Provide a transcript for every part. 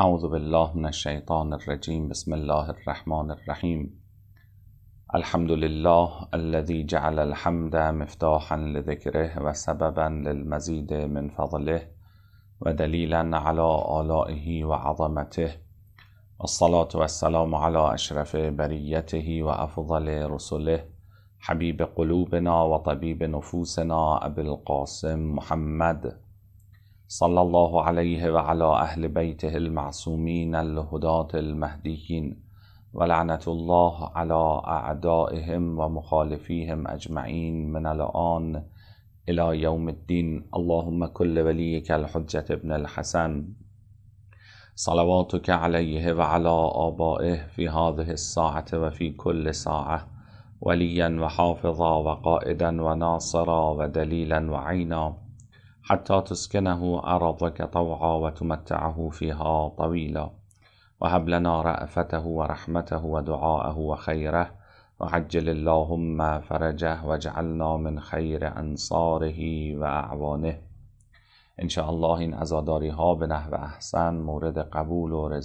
أعوذ بالله من الشيطان الرجيم بسم الله الرحمن الرحيم الحمد لله الذي جعل الحمد مفتاحا لذكره وسببا للمزيد من فضله ودليلا على آلائه وعظمته والصلاة والسلام على أشرف بريته وأفضل رسله حبيب قلوبنا وطبيب نفوسنا أبي القاسم محمد صلى الله عليه وعلى أهل بيته المعصومين الهداة المهديين ولعنة الله على أعدائهم ومخالفيهم أجمعين من الآن إلى يوم الدين اللهم كل وليك الحجة ابن الحسن صلواتك عليه وعلى آبائه في هذه الساعة وفي كل ساعة وليا وحافظا وقائدا وناصرا ودليلا وعينا حتى تسكنه أرضك طوعا وتمتعه فيها طويلا وهب لنا رأفته ورحمته ودعاءه وخيره وعجل اللهم فرجه واجعلنا من خیر انصاره و اعوانه شاء این ازاداری ها به أحسن احسن مورد قبول و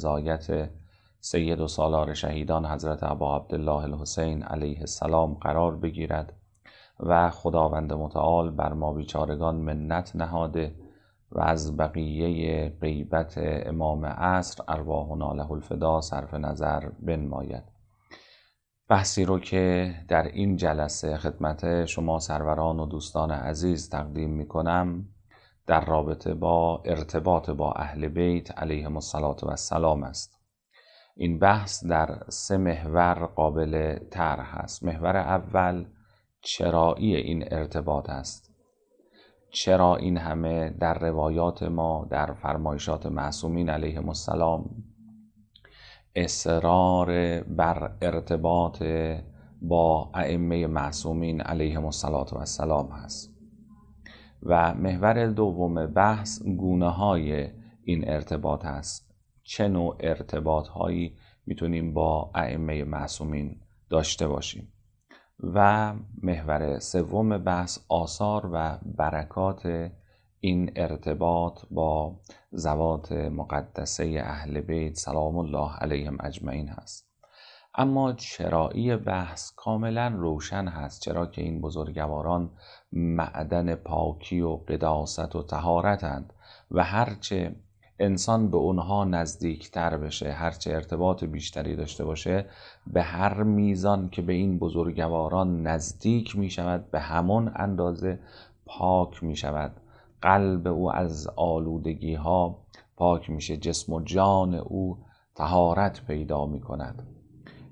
سید و سالار شهیدان حضرت عبا عبدالله الحسین علیه السلام قرار بگیرد و خداوند متعال بر ما بیچارگان منت نهاده و از بقیه غیبت امام عصر ارواحنا له الفدا صرف نظر بنماید بحثی رو که در این جلسه خدمت شما سروران و دوستان عزیز تقدیم می کنم در رابطه با ارتباط با اهل بیت علیه مصلات و سلام است این بحث در سه محور قابل طرح است محور اول چرایی این ارتباط است چرا این همه در روایات ما در فرمایشات معصومین علیه السلام اصرار بر ارتباط با ائمه معصومین علیهم السلام هست و محور دوم بحث گونه های این ارتباط هست چه نوع ارتباط هایی میتونیم با ائمه معصومین داشته باشیم و محور سوم بحث آثار و برکات این ارتباط با زوات مقدسه اهل بیت سلام الله علیهم اجمعین هست اما چرایی بحث کاملا روشن هست چرا که این بزرگواران معدن پاکی و قداست و تهارتند و هرچه انسان به اونها نزدیکتر بشه هرچه ارتباط بیشتری داشته باشه به هر میزان که به این بزرگواران نزدیک می شود به همان اندازه پاک می شود قلب او از آلودگی ها پاک میشه جسم و جان او تهارت پیدا می کند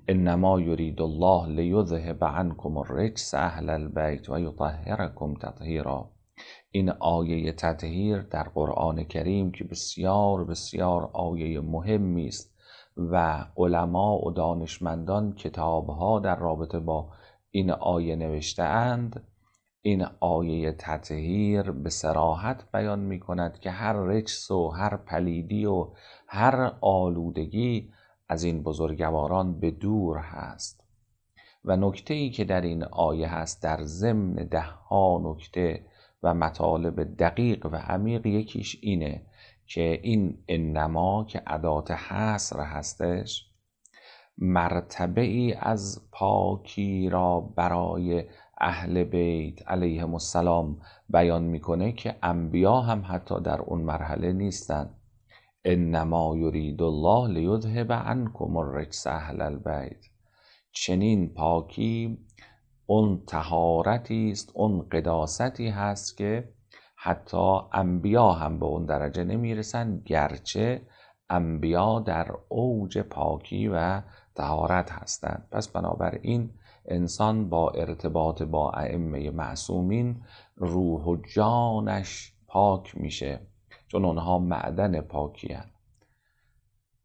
انما یرید الله لیذهب عنکم الرجس اهل البیت و یطهرکم تطهیرا این آیه تطهیر در قرآن کریم که بسیار بسیار آیه مهمی است و علما و دانشمندان کتابها در رابطه با این آیه نوشته اند این آیه تطهیر به سراحت بیان می کند که هر رجس و هر پلیدی و هر آلودگی از این بزرگواران به دور هست و نکته ای که در این آیه هست در ضمن ده ها نکته و مطالب دقیق و عمیق یکیش اینه که این انما که عدات حصر هستش مرتبه ای از پاکی را برای اهل بیت علیه السلام بیان میکنه که انبیا هم حتی در اون مرحله نیستند انما یرید الله لیذهب عنکم الرجس اهل البیت چنین پاکی اون تهارتی است اون قداستی هست که حتی انبیا هم به اون درجه نمیرسن گرچه انبیا در اوج پاکی و تهارت هستند پس بنابراین انسان با ارتباط با ائمه معصومین روح و جانش پاک میشه چون اونها معدن پاکی هن.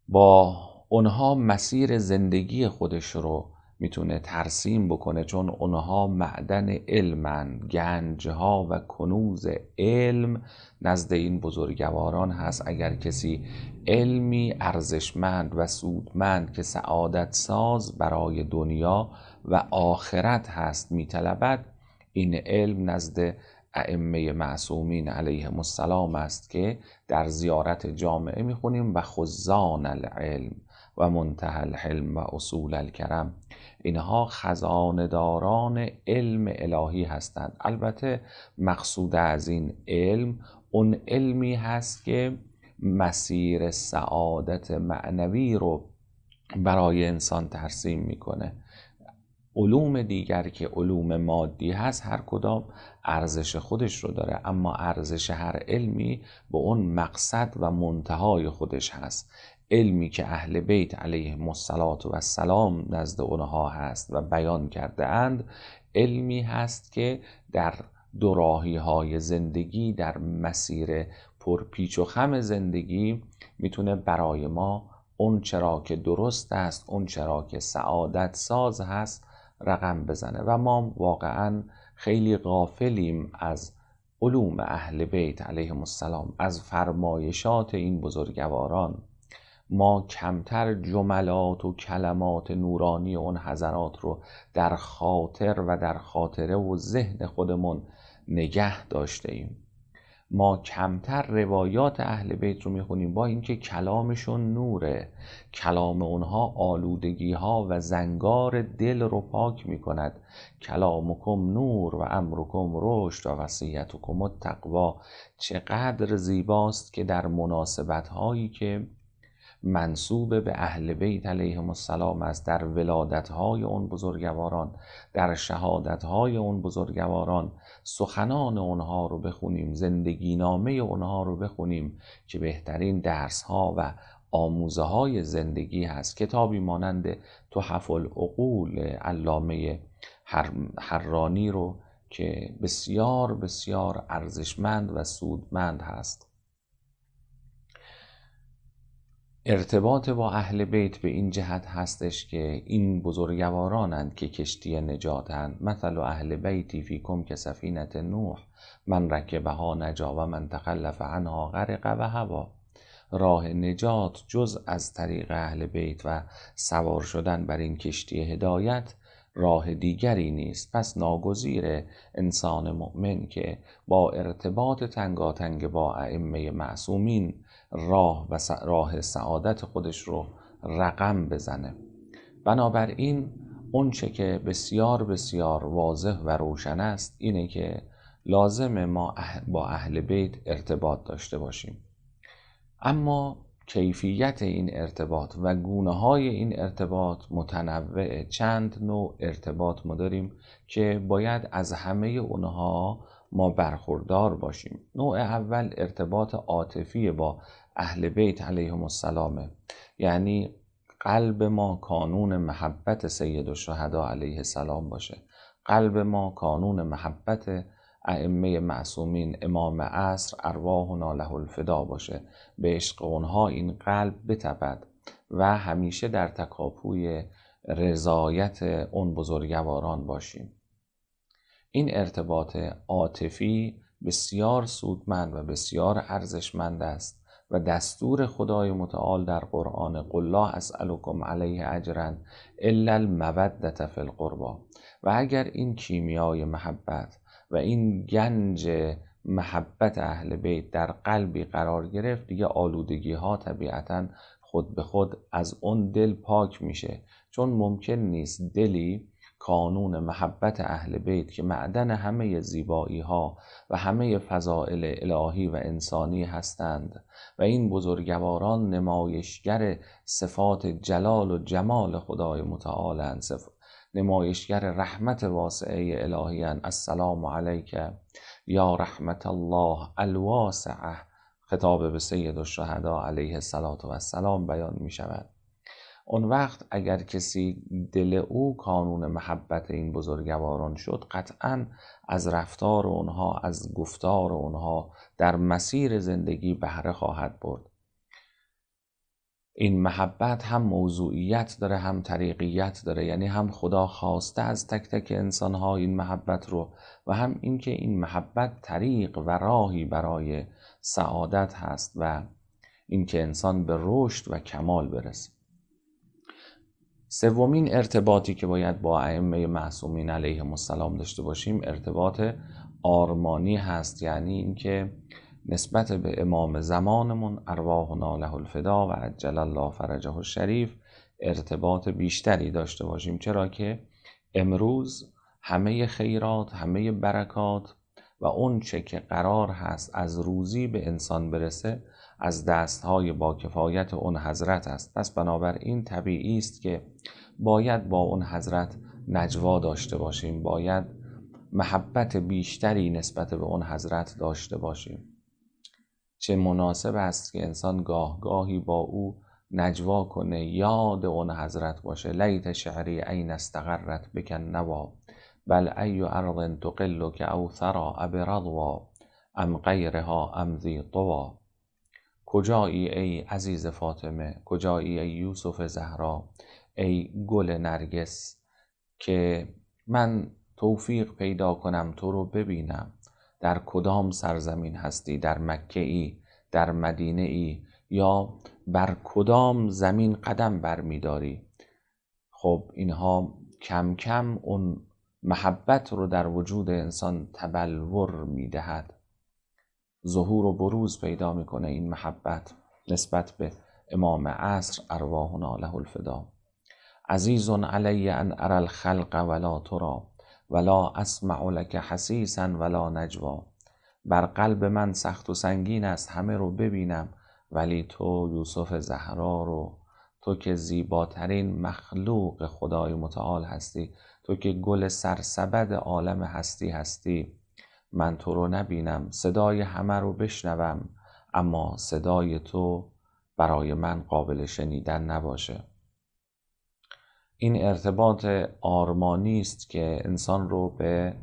با اونها مسیر زندگی خودش رو میتونه ترسیم بکنه چون اونها معدن علمن گنجها و کنوز علم نزد این بزرگواران هست اگر کسی علمی ارزشمند و سودمند که سعادت ساز برای دنیا و آخرت هست میطلبد این علم نزد ائمه معصومین علیه السلام است که در زیارت جامعه میخونیم و خزان العلم و منتهی الحلم و اصول الکرم اینها خزانداران علم الهی هستند البته مقصود از این علم اون علمی هست که مسیر سعادت معنوی رو برای انسان ترسیم میکنه علوم دیگر که علوم مادی هست هر کدام ارزش خودش رو داره اما ارزش هر علمی به اون مقصد و منتهای خودش هست علمی که اهل بیت علیه مسلات و سلام نزد اونها هست و بیان کرده اند علمی هست که در دوراهی های زندگی در مسیر پرپیچ و خم زندگی میتونه برای ما اون چرا که درست است اون چرا که سعادت ساز هست رقم بزنه و ما واقعا خیلی غافلیم از علوم اهل بیت علیهم السلام از فرمایشات این بزرگواران ما کمتر جملات و کلمات نورانی اون حضرات رو در خاطر و در خاطره و ذهن خودمون نگه داشته ایم ما کمتر روایات اهل بیت رو میخونیم با اینکه کلامشون نوره کلام اونها آلودگی ها و زنگار دل رو پاک میکند کلامکم نور و امرکم رشد و وصیتکم التقوا چقدر زیباست که در مناسبت هایی که منصوب به اهل بیت علیهم السلام است در ولادت های اون بزرگواران در شهادت های اون بزرگواران سخنان اونها رو بخونیم زندگی نامه اونها رو بخونیم که بهترین درس ها و آموزه های زندگی هست کتابی مانند حفل العقول علامه حرانی رو که بسیار بسیار ارزشمند و سودمند هست ارتباط با اهل بیت به این جهت هستش که این بزرگوارانند که کشتی نجاتند مثل اهل بیتی کم که سفینت نوح من رکبها نجا و من تخلف عنها غرق و هوا راه نجات جز از طریق اهل بیت و سوار شدن بر این کشتی هدایت راه دیگری نیست پس ناگزیر انسان مؤمن که با ارتباط تنگاتنگ با ائمه معصومین راه و راه سعادت خودش رو رقم بزنه بنابراین اونچه که بسیار بسیار واضح و روشن است اینه که لازم ما با اهل بیت ارتباط داشته باشیم اما کیفیت این ارتباط و گونه های این ارتباط متنوع چند نوع ارتباط ما داریم که باید از همه اونها ما برخوردار باشیم نوع اول ارتباط عاطفی با اهل بیت علیهم السلام یعنی قلب ما کانون محبت سید و شهدا علیه السلام باشه قلب ما کانون محبت ائمه معصومین امام عصر ارواحنا له الفدا باشه به عشق اونها این قلب بتپد و همیشه در تکاپوی رضایت اون بزرگواران باشیم این ارتباط عاطفی بسیار سودمند و بسیار ارزشمند است و دستور خدای متعال در قرآن قلا اسألکم علیه اجرا الا المودت فی القربا و اگر این کیمیای محبت و این گنج محبت اهل بیت در قلبی قرار گرفت دیگه آلودگی ها طبیعتا خود به خود از اون دل پاک میشه چون ممکن نیست دلی قانون محبت اهل بیت که معدن همه زیبایی ها و همه فضائل الهی و انسانی هستند و این بزرگواران نمایشگر صفات جلال و جمال خدای متعالند نمایشگر رحمت واسعه هستند السلام علیک یا رحمت الله الواسعه خطاب به سید الشهدا علیه السلام و السلام بیان می شود اون وقت اگر کسی دل او کانون محبت این بزرگواران شد قطعا از رفتار اونها از گفتار اونها در مسیر زندگی بهره خواهد برد این محبت هم موضوعیت داره هم طریقیت داره یعنی هم خدا خواسته از تک تک انسان ها این محبت رو و هم اینکه این محبت طریق و راهی برای سعادت هست و اینکه انسان به رشد و کمال برسه سومین ارتباطی که باید با ائمه معصومین علیهم السلام داشته باشیم ارتباط آرمانی هست یعنی اینکه نسبت به امام زمانمون ارواحنا له الفدا و عجل الله فرجه الشریف ارتباط بیشتری داشته باشیم چرا که امروز همه خیرات همه برکات و اون چه که قرار هست از روزی به انسان برسه از های با کفایت اون حضرت است پس بنابراین طبیعی است که باید با اون حضرت نجوا داشته باشیم باید محبت بیشتری نسبت به اون حضرت داشته باشیم چه مناسب است که انسان گاه گاهی با او نجوا کنه یاد اون حضرت باشه لیت شعری عین استقرت بکن نوا بل ای ارض تقل که او ثرا ابرضوا ام غیرها ام ذی طوا کجایی ای عزیز فاطمه کجایی ای یوسف زهرا ای گل نرگس که من توفیق پیدا کنم تو رو ببینم در کدام سرزمین هستی در مکه ای در مدینه ای یا بر کدام زمین قدم برمیداری خب اینها کم کم اون محبت رو در وجود انسان تبلور میدهد ظهور و بروز پیدا میکنه این محبت نسبت به امام عصر ارواحنا له الفدا عزیز علی ان ارى الخلق ولا ترا ولا اسمع لك حسیسا ولا نجوا بر قلب من سخت و سنگین است همه رو ببینم ولی تو یوسف زهرا رو تو که زیباترین مخلوق خدای متعال هستی تو که گل سرسبد عالم هستی هستی من تو رو نبینم صدای همه رو بشنوم اما صدای تو برای من قابل شنیدن نباشه این ارتباط آرمانی است که انسان رو به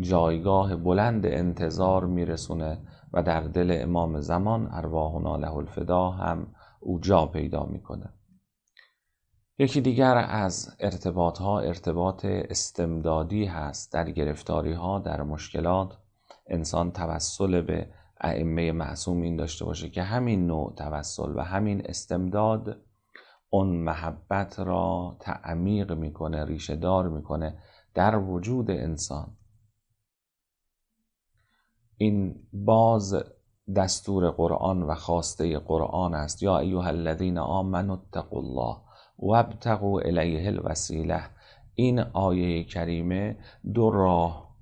جایگاه بلند انتظار میرسونه و در دل امام زمان ارواحنا له الفدا هم او جا پیدا میکنه یکی دیگر از ارتباط ها ارتباط استمدادی هست در گرفتاری ها در مشکلات انسان توسل به ائمه این داشته باشه که همین نوع توسل و همین استمداد اون محبت را تعمیق میکنه ریشه دار میکنه در وجود انسان این باز دستور قرآن و خواسته قرآن است یا ایها الذین آمنوا اتقوا الله و الیه الوسیله این آیه کریمه دو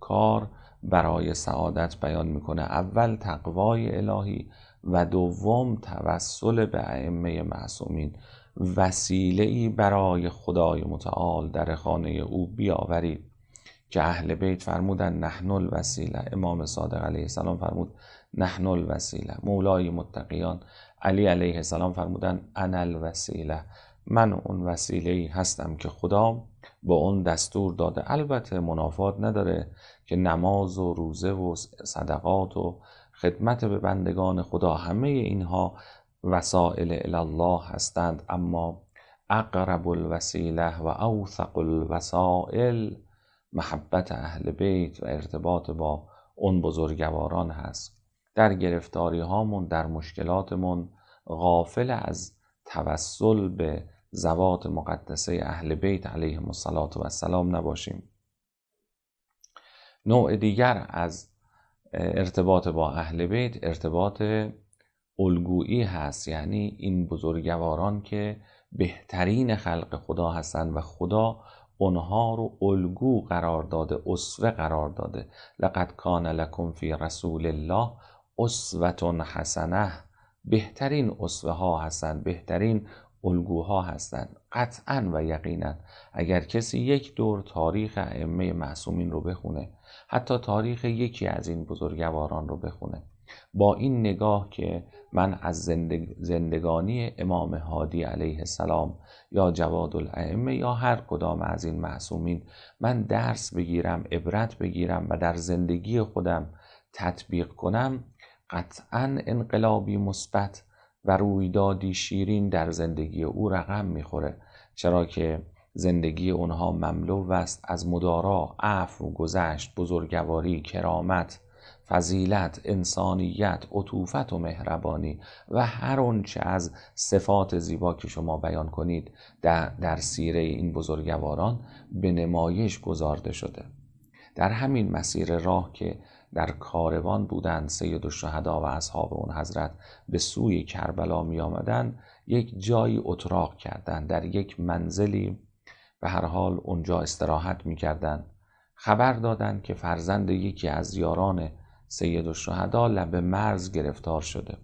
کار برای سعادت بیان میکنه اول تقوای الهی و دوم توسل به ائمه معصومین وسیله ای برای خدای متعال در خانه او بیاورید که اهل بیت فرمودن نحن الوسیله امام صادق علیه السلام فرمود نحن الوسیله مولای متقیان علی علیه السلام فرمودن انا الوسیله من اون وسیله ای هستم که خدا با اون دستور داده البته منافات نداره که نماز و روزه و صدقات و خدمت به بندگان خدا همه اینها وسائل الله هستند اما اقرب الوسیله و اوثق الوسائل محبت اهل بیت و ارتباط با اون بزرگواران هست در گرفتاری هامون در مشکلاتمون غافل از توسل به زوات مقدسه اهل بیت علیه السلام و السلام نباشیم نوع دیگر از ارتباط با اهل بیت ارتباط الگویی هست یعنی این بزرگواران که بهترین خلق خدا هستند و خدا اونها رو الگو قرار داده اسوه قرار داده لقد کان لکم فی رسول الله اسوه حسنه بهترین اسوه ها هستند بهترین الگوها هستند قطعا و یقینا اگر کسی یک دور تاریخ ائمه معصومین رو بخونه حتی تاریخ یکی از این بزرگواران رو بخونه با این نگاه که من از زندگانی امام هادی علیه السلام یا جواد الائمه یا هر کدام از این معصومین من درس بگیرم عبرت بگیرم و در زندگی خودم تطبیق کنم قطعا انقلابی مثبت و رویدادی شیرین در زندگی او رقم میخوره چرا که زندگی اونها مملو است از مدارا، عفو، گذشت، بزرگواری، کرامت، فضیلت، انسانیت، عطوفت و مهربانی و هر آنچه از صفات زیبا که شما بیان کنید در, سیره این بزرگواران به نمایش گذارده شده در همین مسیر راه که در کاروان بودند سید و شهدا و اصحاب اون حضرت به سوی کربلا می آمدن یک جایی اتراق کردند در یک منزلی به هر حال اونجا استراحت میکردند خبر دادند که فرزند یکی از یاران سید شهدا لب مرز گرفتار شده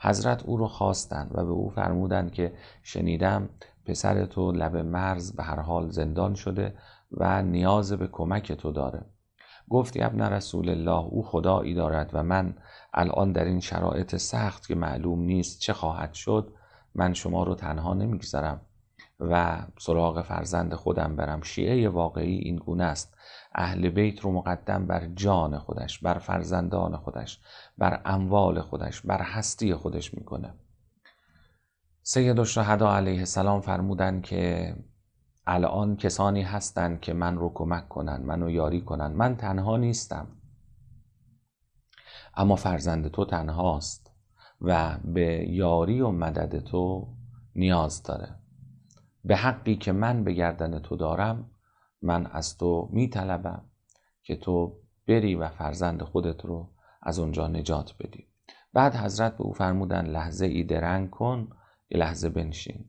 حضرت او را خواستند و به او فرمودند که شنیدم پسر تو لب مرز به هر حال زندان شده و نیاز به کمک تو داره گفتی ابن رسول الله او خدایی دارد و من الان در این شرایط سخت که معلوم نیست چه خواهد شد من شما رو تنها نمیگذارم و سراغ فرزند خودم برم شیعه واقعی این گونه است اهل بیت رو مقدم بر جان خودش بر فرزندان خودش بر اموال خودش بر هستی خودش میکنه سید الشهدا علیه السلام فرمودن که الان کسانی هستند که من رو کمک کنن منو یاری کنن من تنها نیستم اما فرزند تو تنهاست و به یاری و مدد تو نیاز داره به حقی که من به گردن تو دارم من از تو می طلبم که تو بری و فرزند خودت رو از اونجا نجات بدی بعد حضرت به او فرمودن لحظه ای درنگ کن یه لحظه بنشین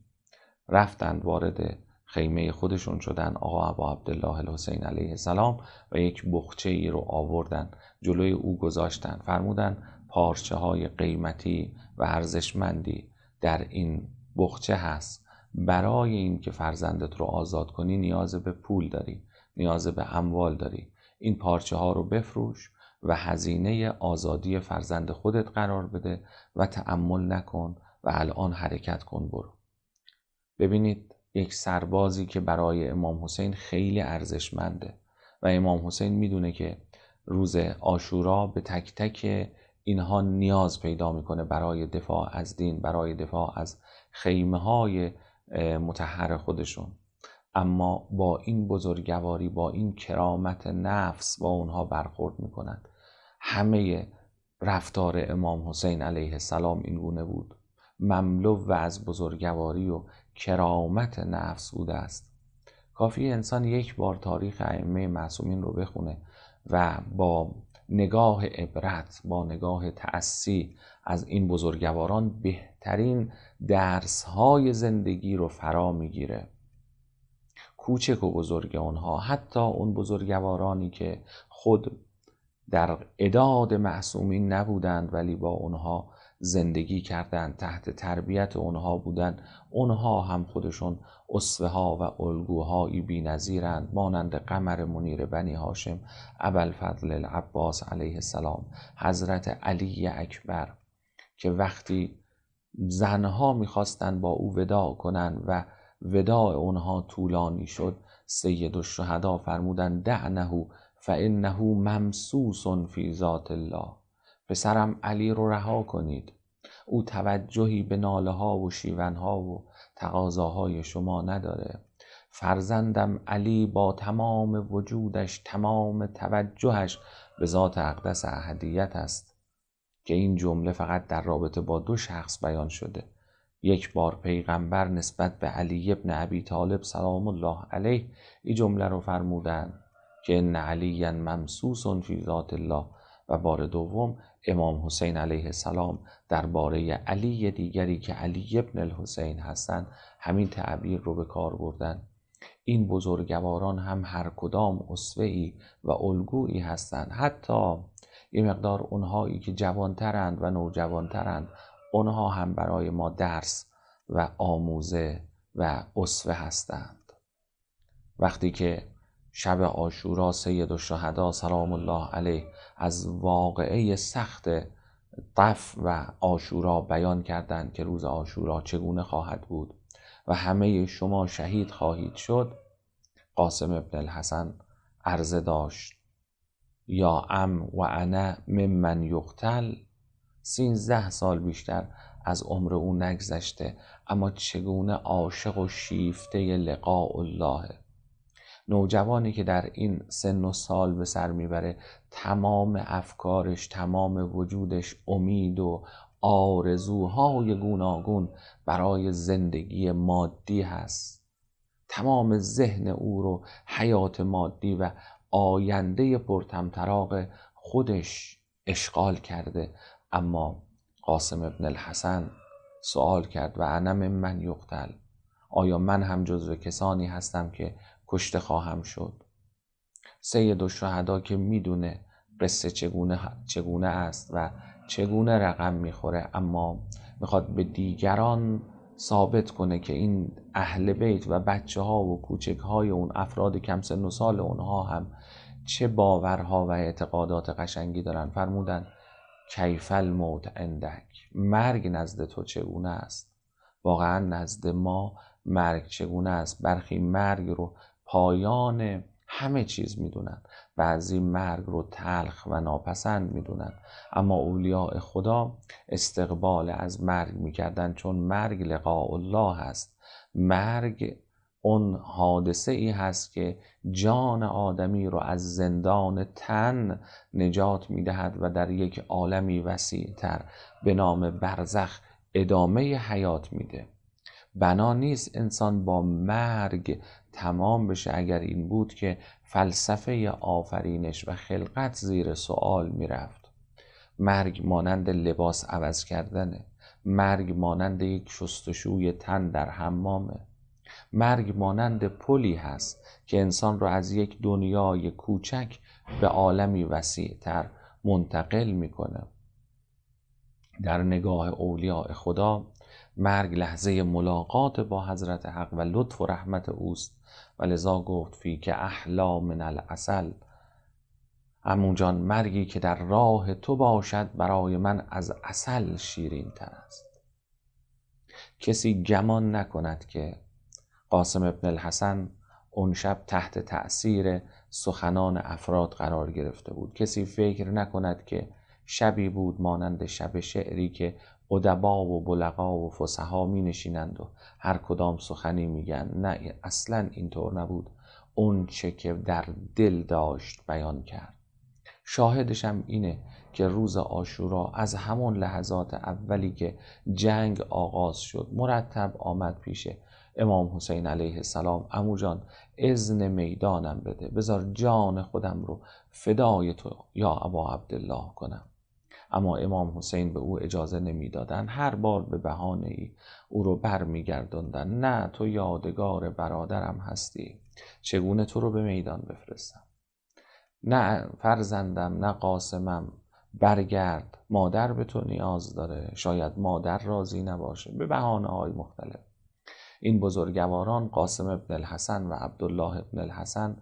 رفتند وارد خیمه خودشون شدن آقا ابا عبدالله الحسین علیه السلام و یک بخچه ای رو آوردن جلوی او گذاشتن فرمودن پارچه های قیمتی و ارزشمندی در این بخچه هست برای اینکه فرزندت رو آزاد کنی نیاز به پول داری نیاز به اموال داری این پارچه ها رو بفروش و هزینه آزادی فرزند خودت قرار بده و تعمل نکن و الان حرکت کن برو ببینید یک سربازی که برای امام حسین خیلی ارزشمنده و امام حسین میدونه که روز آشورا به تک تک اینها نیاز پیدا میکنه برای دفاع از دین برای دفاع از خیمه های متحر خودشون اما با این بزرگواری با این کرامت نفس با اونها برخورد میکنند همه رفتار امام حسین علیه السلام این گونه بود مملو و از بزرگواری و کرامت نفس بوده است کافی انسان یک بار تاریخ ائمه معصومین رو بخونه و با نگاه عبرت با نگاه تأسی از این بزرگواران بهترین درسهای زندگی رو فرا میگیره کوچک و بزرگ اونها حتی اون بزرگوارانی که خود در اداد معصومین نبودند ولی با اونها زندگی کردند تحت تربیت اونها بودند اونها هم خودشون اصفه ها و الگوهایی بی‌نظیرند مانند قمر منیر بنی هاشم فضل العباس علیه السلام حضرت علی اکبر که وقتی زنها میخواستند با او وداع کنند و وداع اونها طولانی شد سید شهدا فرمودند دعنه فانه ممسوس فی ذات الله پسرم علی رو رها کنید او توجهی به ناله ها و شیون ها و تقاضاهای شما نداره فرزندم علی با تمام وجودش تمام توجهش به ذات اقدس احدیت است که این جمله فقط در رابطه با دو شخص بیان شده یک بار پیغمبر نسبت به علی ابن ابی طالب سلام الله علیه این جمله رو فرمودند که ان علی ممسوس فی ذات الله و بار دوم امام حسین علیه السلام درباره علی دیگری که علی ابن الحسین هستند همین تعبیر رو به کار بردن این بزرگواران هم هر کدام اسوه‌ای و الگویی هستند حتی یه مقدار اونهایی که جوانترند و نوجوانترند اونها هم برای ما درس و آموزه و اصفه هستند وقتی که شب آشورا سید الشهدا سلام الله علیه از واقعه سخت طف و آشورا بیان کردند که روز آشورا چگونه خواهد بود و همه شما شهید خواهید شد قاسم ابن الحسن عرضه داشت یا ام و انا ممن یقتل سینزده سال بیشتر از عمر او نگذشته اما چگونه عاشق و شیفته لقاء الله نوجوانی که در این سن و سال به سر میبره تمام افکارش تمام وجودش امید و آرزوهای گوناگون برای زندگی مادی هست تمام ذهن او رو حیات مادی و آینده پرتمطراق خودش اشغال کرده اما قاسم ابن الحسن سوال کرد و انم من یقتل آیا من هم جزو کسانی هستم که کشته خواهم شد سید و که میدونه قصه چگونه, چگونه است و چگونه رقم میخوره اما میخواد به دیگران ثابت کنه که این اهل بیت و بچه ها و کوچک های اون افراد کم سن و سال اونها هم چه باورها و اعتقادات قشنگی دارن فرمودن کیفل موت اندک مرگ نزد تو چگونه است واقعا نزد ما مرگ چگونه است برخی مرگ رو پایان همه چیز میدونن بعضی مرگ رو تلخ و ناپسند میدونن اما اولیاء خدا استقبال از مرگ میکردند چون مرگ لقاء الله هست مرگ اون حادثه ای هست که جان آدمی رو از زندان تن نجات میدهد و در یک عالمی وسیع تر به نام برزخ ادامه حیات میده بنا نیست انسان با مرگ تمام بشه اگر این بود که فلسفه آفرینش و خلقت زیر سوال میرفت مرگ مانند لباس عوض کردنه مرگ مانند یک شستشوی تن در حمامه مرگ مانند پلی هست که انسان را از یک دنیای کوچک به عالمی وسیعتر منتقل میکنه در نگاه اولیاء خدا مرگ لحظه ملاقات با حضرت حق و لطف و رحمت اوست و لذا گفت فی که احلا من العسل امون جان مرگی که در راه تو باشد برای من از اصل شیرین است کسی گمان نکند که قاسم ابن الحسن اون شب تحت تأثیر سخنان افراد قرار گرفته بود کسی فکر نکند که شبی بود مانند شب شعری که ادبا و بلغا و فسها می نشینند و هر کدام سخنی میگن نه اصلا اینطور نبود اون چه که در دل داشت بیان کرد شاهدشم اینه که روز آشورا از همون لحظات اولی که جنگ آغاز شد مرتب آمد پیش امام حسین علیه السلام امو جان ازن میدانم بده بذار جان خودم رو فدای تو یا ابا عبدالله کنم اما امام حسین به او اجازه نمیدادند هر بار به بهانه ای او رو برمیگرداندند نه تو یادگار برادرم هستی چگونه تو رو به میدان بفرستم نه فرزندم نه قاسمم برگرد مادر به تو نیاز داره شاید مادر راضی نباشه به بهانه های مختلف این بزرگواران قاسم ابن الحسن و عبدالله ابن الحسن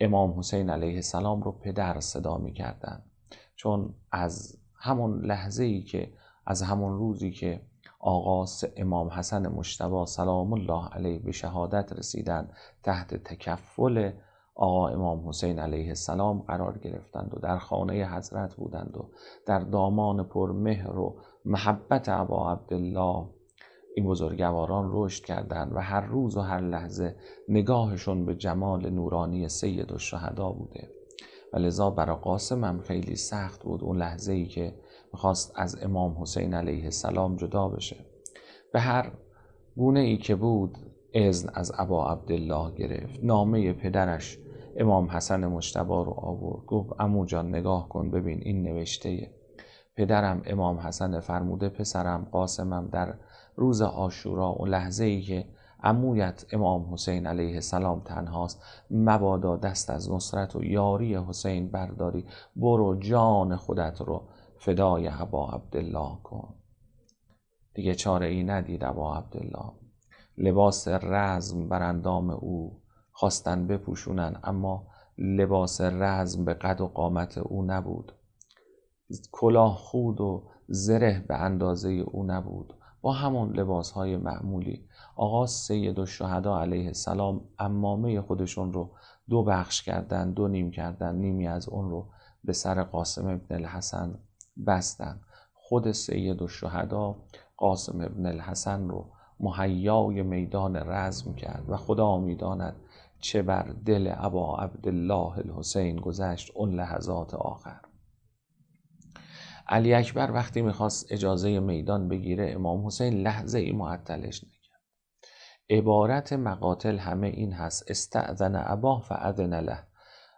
امام حسین علیه السلام رو پدر صدا می کردن. چون از همون لحظه ای که از همون روزی که آغاز امام حسن مشتبه سلام الله علیه به شهادت رسیدند تحت تکفل آقا امام حسین علیه السلام قرار گرفتند و در خانه حضرت بودند و در دامان پرمهر و محبت عبا عبدالله این بزرگواران رشد کردند و هر روز و هر لحظه نگاهشون به جمال نورانی سید و شهدا بوده و لذا برا قاسم هم خیلی سخت بود اون لحظه ای که میخواست از امام حسین علیه السلام جدا بشه به هر گونه ای که بود اذن از ابا عبدالله گرفت نامه پدرش امام حسن مشتبا رو آورد گفت امو جان نگاه کن ببین این نوشته پدرم امام حسن فرموده پسرم قاسمم در روز آشورا و لحظه ای که امویت امام حسین علیه السلام تنهاست مبادا دست از نصرت و یاری حسین برداری برو جان خودت رو فدای عبا عبدالله کن دیگه چاره ای ندید عبا عبدالله لباس رزم بر اندام او خواستن بپوشونن اما لباس رزم به قد و قامت او نبود کلاه خود و زره به اندازه او نبود با همون لباس های معمولی آقا سید و شهدا علیه السلام امامه خودشون رو دو بخش کردن دو نیم کردن نیمی از اون رو به سر قاسم ابن الحسن بستن خود سید و شهدا قاسم ابن الحسن رو محیای میدان رزم کرد و خدا میداند چه بر دل ابا عبدالله الحسین گذشت اون لحظات آخر علی اکبر وقتی میخواست اجازه میدان بگیره امام حسین لحظه ای معطلش نکرد عبارت مقاتل همه این هست استعذن اباه و اذن له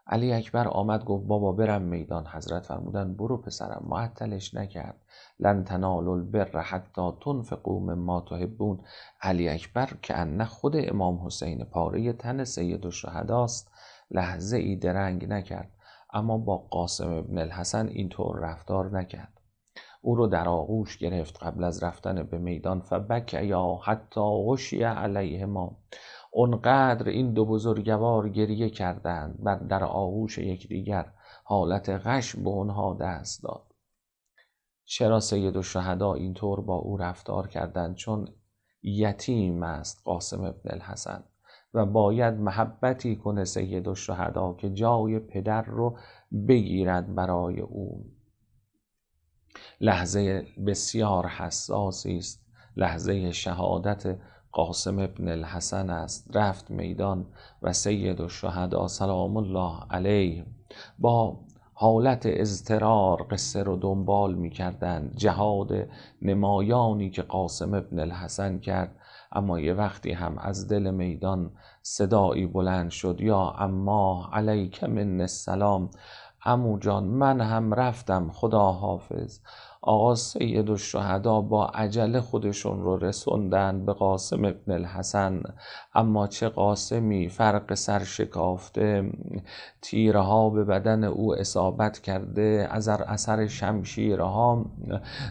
علی اکبر آمد گفت بابا برم میدان حضرت فرمودن برو پسرم معطلش نکرد لن تنال البر حتی تنفقوا مما تحبون علی اکبر که انه خود امام حسین پاره تن سید شهداست لحظه ای درنگ نکرد اما با قاسم ابن الحسن اینطور رفتار نکرد او رو در آغوش گرفت قبل از رفتن به میدان فبکه یا حتی غشی علیه ما اونقدر این دو بزرگوار گریه کردند و در آغوش یکدیگر حالت غش به آنها دست داد چرا سید و اینطور با او رفتار کردند چون یتیم است قاسم ابن الحسن و باید محبتی کنه سید و که جای پدر رو بگیرد برای او لحظه بسیار حساسی است لحظه شهادت قاسم ابن الحسن است رفت میدان و سید و شهدا سلام الله علیه با حالت اضطرار قصه رو دنبال می کردن. جهاد نمایانی که قاسم ابن الحسن کرد اما یه وقتی هم از دل میدان صدایی بلند شد یا اما علیک من السلام امو جان من هم رفتم خدا حافظ آقا سید و شهدا با عجله خودشون رو رسوندن به قاسم ابن الحسن اما چه قاسمی فرق سر شکافته تیرها به بدن او اصابت کرده از اثر شمشیرها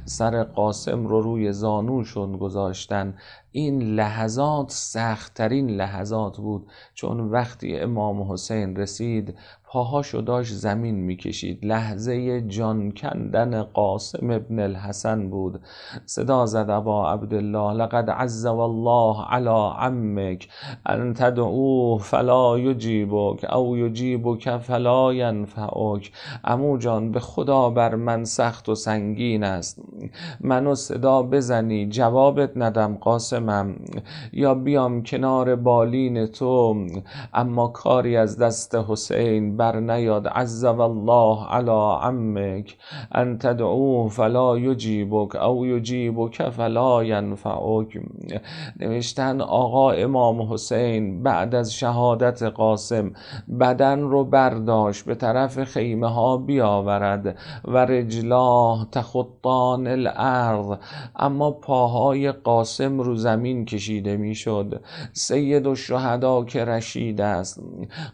سر قاسم رو روی زانوشون گذاشتن این لحظات سختترین لحظات بود چون وقتی امام حسین رسید پاهاشو داشت زمین میکشید لحظه جان کندن قاسم ابن الحسن بود صدا زد ابا عبدالله لقد عز والله على عمک ان تدعوه فلا یجیبک او یجیبک فلا ینفعک امو جان به خدا بر من سخت و سنگین است منو صدا بزنی جوابت ندم قاسم یا بیام کنار بالین تو اما کاری از دست حسین بر نیاد عز الله علا عمک ان تدعوه فلا یجیبک او یجیبک فلا ینفعک نوشتن آقا امام حسین بعد از شهادت قاسم بدن رو برداشت به طرف خیمه ها بیاورد و رجلاه تخطان الارض اما پاهای قاسم رو زمین کشیده میشد سید و شهدا که رشید است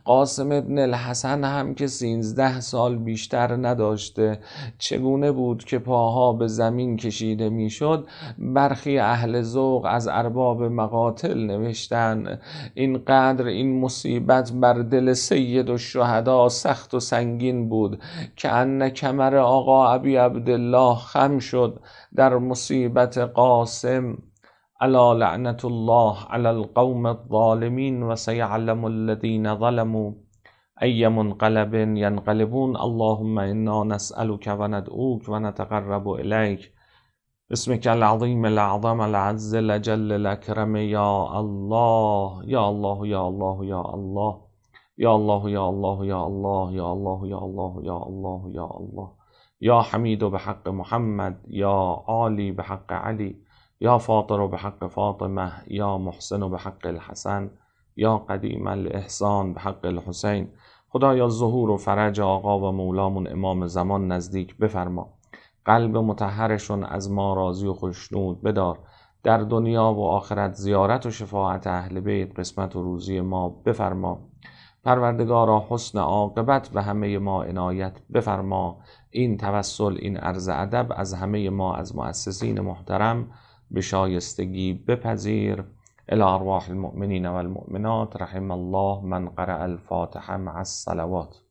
قاسم ابن الحسن هم که سینزده سال بیشتر نداشته چگونه بود که پاها به زمین کشیده میشد برخی اهل ذوق از ارباب مقاتل نوشتن اینقدر این مصیبت بر دل سید و شهدا سخت و سنگین بود که ان کمر آقا ابی عبدالله خم شد در مصیبت قاسم ألا لعنة الله على القوم الظالمين وسيعلم الذين ظلموا أي منقلب ينقلبون اللهم إنا نسألك وندعوك ونتقرب إليك باسمك العظيم الأعظم العز الأجل الأكرم يا الله يا الله يا الله يا الله يا الله يا الله يا الله يا الله يا الله يا الله يا الله يا حميد بحق محمد يا عالي بحق علي یا فاطر به حق فاطمه یا محسن به حق الحسن یا قدیم الاحسان به حق الحسین خدایا ظهور و فرج آقا و مولامون امام زمان نزدیک بفرما قلب متحرشون از ما راضی و خوشنود بدار در دنیا و آخرت زیارت و شفاعت اهل بیت قسمت و روزی ما بفرما پروردگارا حسن عاقبت و همه ما عنایت بفرما این توسل این عرض ادب از همه ما از مؤسسین محترم به شایستگی بپذیر الى ارواح المؤمنین و المؤمنات رحم الله من قرأ الفاتحه مع الصلوات